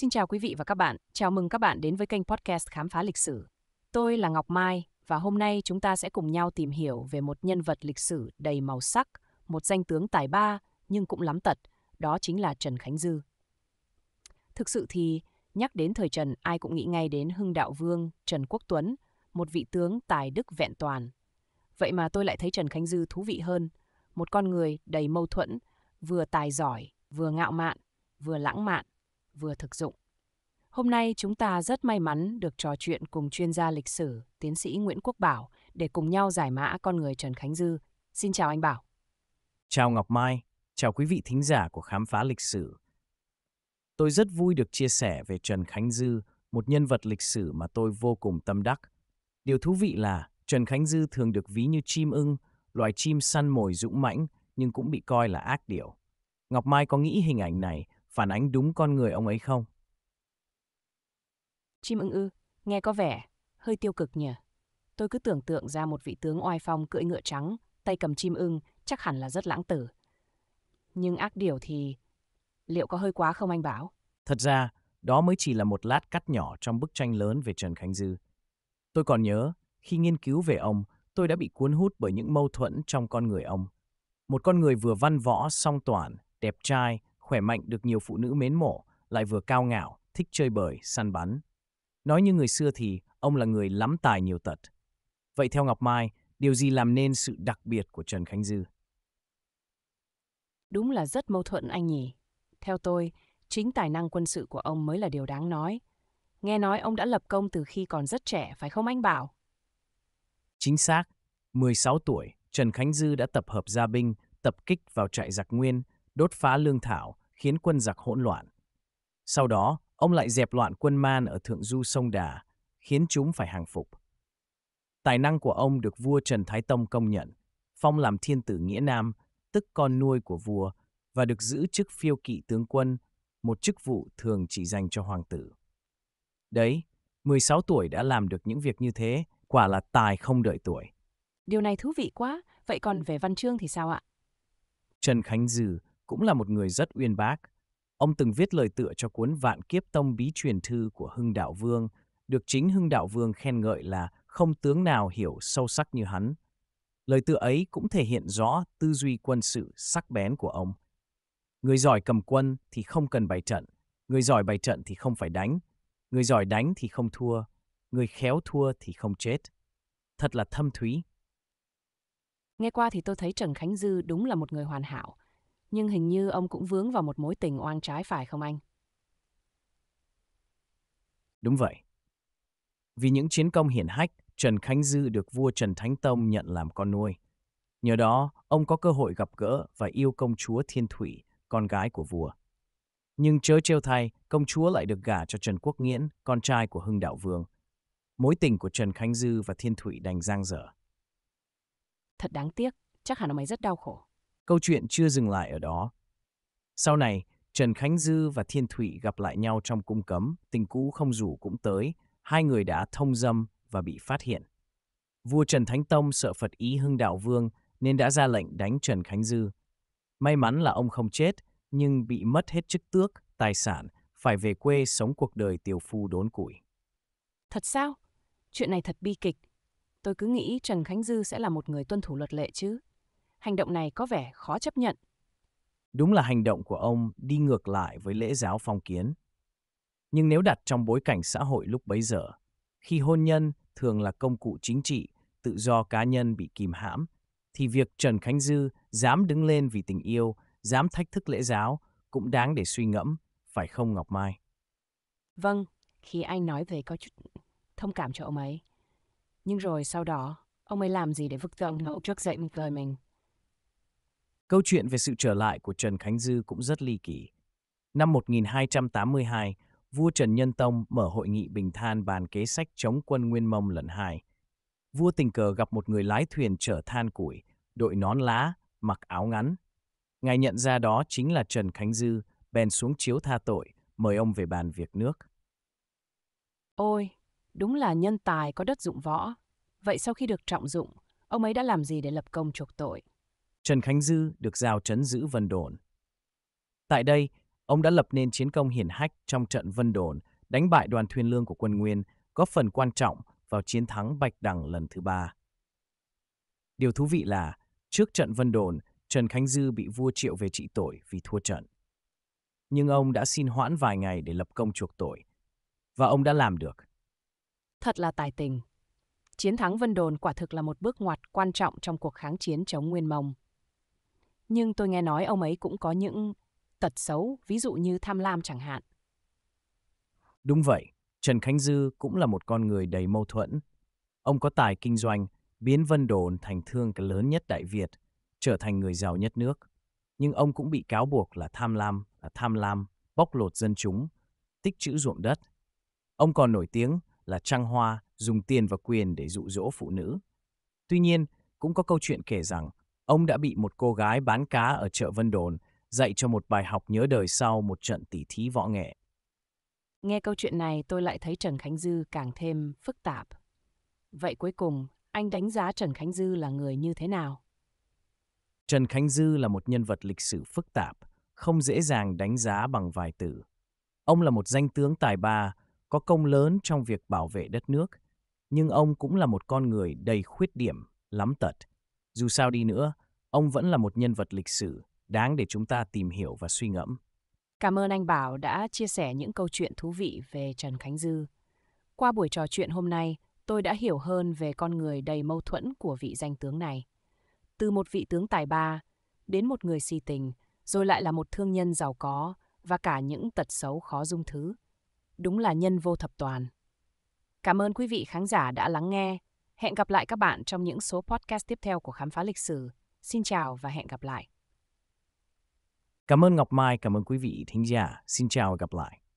Xin chào quý vị và các bạn, chào mừng các bạn đến với kênh podcast Khám phá lịch sử. Tôi là Ngọc Mai và hôm nay chúng ta sẽ cùng nhau tìm hiểu về một nhân vật lịch sử đầy màu sắc, một danh tướng tài ba nhưng cũng lắm tật, đó chính là Trần Khánh Dư. Thực sự thì, nhắc đến thời Trần ai cũng nghĩ ngay đến Hưng Đạo Vương Trần Quốc Tuấn, một vị tướng tài đức vẹn toàn. Vậy mà tôi lại thấy Trần Khánh Dư thú vị hơn, một con người đầy mâu thuẫn, vừa tài giỏi, vừa ngạo mạn, vừa lãng mạn – vừa thực dụng. Hôm nay chúng ta rất may mắn được trò chuyện cùng chuyên gia lịch sử, tiến sĩ Nguyễn Quốc Bảo để cùng nhau giải mã con người Trần Khánh Dư. Xin chào anh Bảo. Chào Ngọc Mai, chào quý vị thính giả của Khám phá lịch sử. Tôi rất vui được chia sẻ về Trần Khánh Dư, một nhân vật lịch sử mà tôi vô cùng tâm đắc. Điều thú vị là Trần Khánh Dư thường được ví như chim ưng, loài chim săn mồi dũng mãnh nhưng cũng bị coi là ác điểu. Ngọc Mai có nghĩ hình ảnh này phản ánh đúng con người ông ấy không? Chim ưng ư, nghe có vẻ, hơi tiêu cực nhỉ. Tôi cứ tưởng tượng ra một vị tướng oai phong cưỡi ngựa trắng, tay cầm chim ưng, chắc hẳn là rất lãng tử. Nhưng ác điều thì, liệu có hơi quá không anh Bảo? Thật ra, đó mới chỉ là một lát cắt nhỏ trong bức tranh lớn về Trần Khánh Dư. Tôi còn nhớ, khi nghiên cứu về ông, tôi đã bị cuốn hút bởi những mâu thuẫn trong con người ông. Một con người vừa văn võ, song toàn, đẹp trai, khỏe mạnh được nhiều phụ nữ mến mộ, lại vừa cao ngạo, thích chơi bời, săn bắn. Nói như người xưa thì ông là người lắm tài nhiều tật. Vậy theo Ngọc Mai, điều gì làm nên sự đặc biệt của Trần Khánh Dư? Đúng là rất mâu thuẫn anh nhỉ. Theo tôi, chính tài năng quân sự của ông mới là điều đáng nói. Nghe nói ông đã lập công từ khi còn rất trẻ, phải không anh Bảo? Chính xác, 16 tuổi, Trần Khánh Dư đã tập hợp gia binh, tập kích vào trại giặc Nguyên, đốt phá lương thảo, khiến quân giặc hỗn loạn. Sau đó, ông lại dẹp loạn quân Man ở thượng du sông Đà, khiến chúng phải hàng phục. Tài năng của ông được vua Trần Thái Tông công nhận, phong làm thiên tử Nghĩa Nam, tức con nuôi của vua, và được giữ chức phiêu kỵ tướng quân, một chức vụ thường chỉ dành cho hoàng tử. Đấy, 16 tuổi đã làm được những việc như thế, quả là tài không đợi tuổi. Điều này thú vị quá, vậy còn về văn chương thì sao ạ? Trần Khánh Dừ cũng là một người rất uyên bác. Ông từng viết lời tựa cho cuốn Vạn Kiếp Tông Bí Truyền Thư của Hưng Đạo Vương, được chính Hưng Đạo Vương khen ngợi là không tướng nào hiểu sâu sắc như hắn. Lời tựa ấy cũng thể hiện rõ tư duy quân sự sắc bén của ông. Người giỏi cầm quân thì không cần bày trận, người giỏi bày trận thì không phải đánh, người giỏi đánh thì không thua, người khéo thua thì không chết. Thật là thâm thúy. Nghe qua thì tôi thấy Trần Khánh Dư đúng là một người hoàn hảo, nhưng hình như ông cũng vướng vào một mối tình oan trái phải không anh? Đúng vậy. Vì những chiến công hiển hách, Trần Khánh Dư được vua Trần Thánh Tông nhận làm con nuôi. Nhờ đó, ông có cơ hội gặp gỡ và yêu công chúa Thiên Thủy, con gái của vua. Nhưng chớ trêu thay, công chúa lại được gả cho Trần Quốc Nghiễn, con trai của Hưng Đạo Vương. Mối tình của Trần Khánh Dư và Thiên thủy đành giang dở. Thật đáng tiếc, chắc hẳn ông ấy rất đau khổ. Câu chuyện chưa dừng lại ở đó. Sau này, Trần Khánh Dư và Thiên Thụy gặp lại nhau trong cung cấm, tình cũ không rủ cũng tới, hai người đã thông dâm và bị phát hiện. Vua Trần Thánh Tông sợ Phật ý hưng đạo vương nên đã ra lệnh đánh Trần Khánh Dư. May mắn là ông không chết, nhưng bị mất hết chức tước, tài sản, phải về quê sống cuộc đời tiểu phu đốn củi. Thật sao? Chuyện này thật bi kịch. Tôi cứ nghĩ Trần Khánh Dư sẽ là một người tuân thủ luật lệ chứ hành động này có vẻ khó chấp nhận. Đúng là hành động của ông đi ngược lại với lễ giáo phong kiến. Nhưng nếu đặt trong bối cảnh xã hội lúc bấy giờ, khi hôn nhân thường là công cụ chính trị, tự do cá nhân bị kìm hãm, thì việc Trần Khánh Dư dám đứng lên vì tình yêu, dám thách thức lễ giáo cũng đáng để suy ngẫm, phải không Ngọc Mai? Vâng, khi anh nói về có chút thông cảm cho ông ấy. Nhưng rồi sau đó, ông ấy làm gì để vực tượng hậu trước dậy một lời mình? Câu chuyện về sự trở lại của Trần Khánh Dư cũng rất ly kỳ. Năm 1282, vua Trần Nhân Tông mở hội nghị Bình Than bàn kế sách chống quân Nguyên Mông lần hai. Vua tình cờ gặp một người lái thuyền chở than củi, đội nón lá, mặc áo ngắn. Ngài nhận ra đó chính là Trần Khánh Dư, bèn xuống chiếu tha tội, mời ông về bàn việc nước. Ôi, đúng là nhân tài có đất dụng võ. Vậy sau khi được trọng dụng, ông ấy đã làm gì để lập công chuộc tội? Trần Khánh Dư được giao trấn giữ Vân Đồn. Tại đây, ông đã lập nên chiến công hiển hách trong trận Vân Đồn, đánh bại đoàn thuyền lương của quân Nguyên, góp phần quan trọng vào chiến thắng Bạch Đằng lần thứ ba. Điều thú vị là, trước trận Vân Đồn, Trần Khánh Dư bị vua triệu về trị tội vì thua trận. Nhưng ông đã xin hoãn vài ngày để lập công chuộc tội, và ông đã làm được. Thật là tài tình. Chiến thắng Vân Đồn quả thực là một bước ngoặt quan trọng trong cuộc kháng chiến chống Nguyên Mông nhưng tôi nghe nói ông ấy cũng có những tật xấu, ví dụ như tham lam chẳng hạn. Đúng vậy, Trần Khánh Dư cũng là một con người đầy mâu thuẫn. Ông có tài kinh doanh, biến Vân Đồn thành thương cái lớn nhất Đại Việt, trở thành người giàu nhất nước. Nhưng ông cũng bị cáo buộc là tham lam, là tham lam, bóc lột dân chúng, tích trữ ruộng đất. Ông còn nổi tiếng là trăng hoa, dùng tiền và quyền để dụ dỗ phụ nữ. Tuy nhiên, cũng có câu chuyện kể rằng Ông đã bị một cô gái bán cá ở chợ Vân Đồn dạy cho một bài học nhớ đời sau một trận tỉ thí võ nghệ. Nghe câu chuyện này tôi lại thấy Trần Khánh Dư càng thêm phức tạp. Vậy cuối cùng, anh đánh giá Trần Khánh Dư là người như thế nào? Trần Khánh Dư là một nhân vật lịch sử phức tạp, không dễ dàng đánh giá bằng vài từ. Ông là một danh tướng tài ba, có công lớn trong việc bảo vệ đất nước, nhưng ông cũng là một con người đầy khuyết điểm, lắm tật, dù sao đi nữa, ông vẫn là một nhân vật lịch sử đáng để chúng ta tìm hiểu và suy ngẫm. Cảm ơn anh Bảo đã chia sẻ những câu chuyện thú vị về Trần Khánh Dư. Qua buổi trò chuyện hôm nay, tôi đã hiểu hơn về con người đầy mâu thuẫn của vị danh tướng này. Từ một vị tướng tài ba, đến một người si tình, rồi lại là một thương nhân giàu có và cả những tật xấu khó dung thứ. Đúng là nhân vô thập toàn. Cảm ơn quý vị khán giả đã lắng nghe. Hẹn gặp lại các bạn trong những số podcast tiếp theo của Khám phá lịch sử. Xin chào và hẹn gặp lại. Cảm ơn Ngọc Mai, cảm ơn quý vị thính giả. Xin chào và gặp lại.